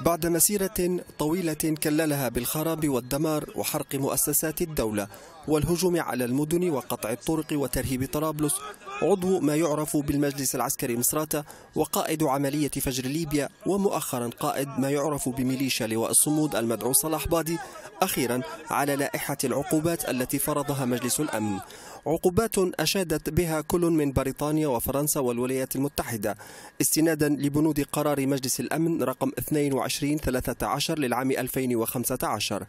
بعد مسيرة طويلة كللها بالخراب والدمار وحرق مؤسسات الدولة والهجوم على المدن وقطع الطرق وترهيب طرابلس عضو ما يعرف بالمجلس العسكري مصراتة وقائد عملية فجر ليبيا ومؤخرا قائد ما يعرف بميليشيا لواء الصمود المدعو صلاح بادي أخيرا على لائحة العقوبات التي فرضها مجلس الأمن عقوبات أشادت بها كل من بريطانيا وفرنسا والولايات المتحدة استنادا لبنود قرار مجلس الأمن رقم 2213 للعام 2015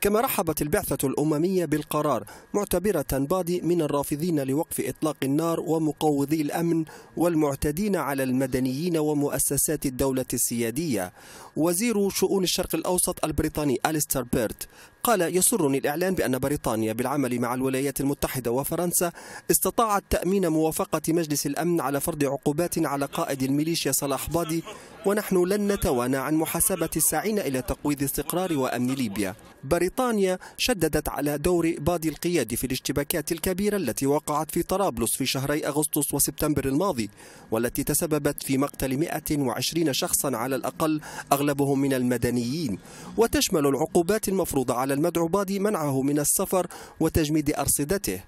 كما رحبت البعثة الأممية بالقرار معتبرة بادي من الرافضين لوقف إطلاق النار ومقوضي الأمن والمعتدين على المدنيين ومؤسسات الدولة السيادية وزير شؤون الشرق الأوسط البريطاني أليستر بيرت قال يسرني الإعلان بأن بريطانيا بالعمل مع الولايات المتحدة وفرنسا فرنسا استطاعت تأمين موافقة مجلس الأمن على فرض عقوبات على قائد الميليشيا صلاح بادي ونحن لن نتوانى عن محاسبة الساعين إلى تقويض استقرار وأمن ليبيا بريطانيا شددت على دور بادي القيادي في الاشتباكات الكبيرة التي وقعت في طرابلس في شهري أغسطس وسبتمبر الماضي والتي تسببت في مقتل 120 شخصا على الأقل أغلبهم من المدنيين وتشمل العقوبات المفروضة على المدعو بادي منعه من السفر وتجميد أرصدته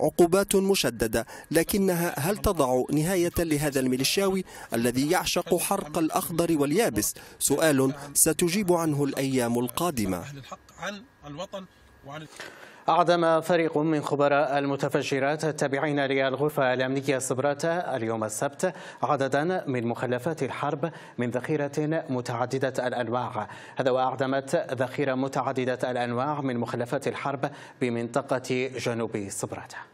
عقوبات مشددة لكنها هل تضع نهاية لهذا الميليشياوي الذي يعشق حرق الأخضر واليابس سؤال ستجيب عنه الأيام القادمة أعدم فريق من خبراء المتفجرات التابعين للغرفة الأمنية الصبرات اليوم السبت عددا من مخلفات الحرب من ذخيرة متعددة الأنواع هذا وأعدمت ذخيرة متعددة الأنواع من مخلفات الحرب بمنطقة جنوب صبراتة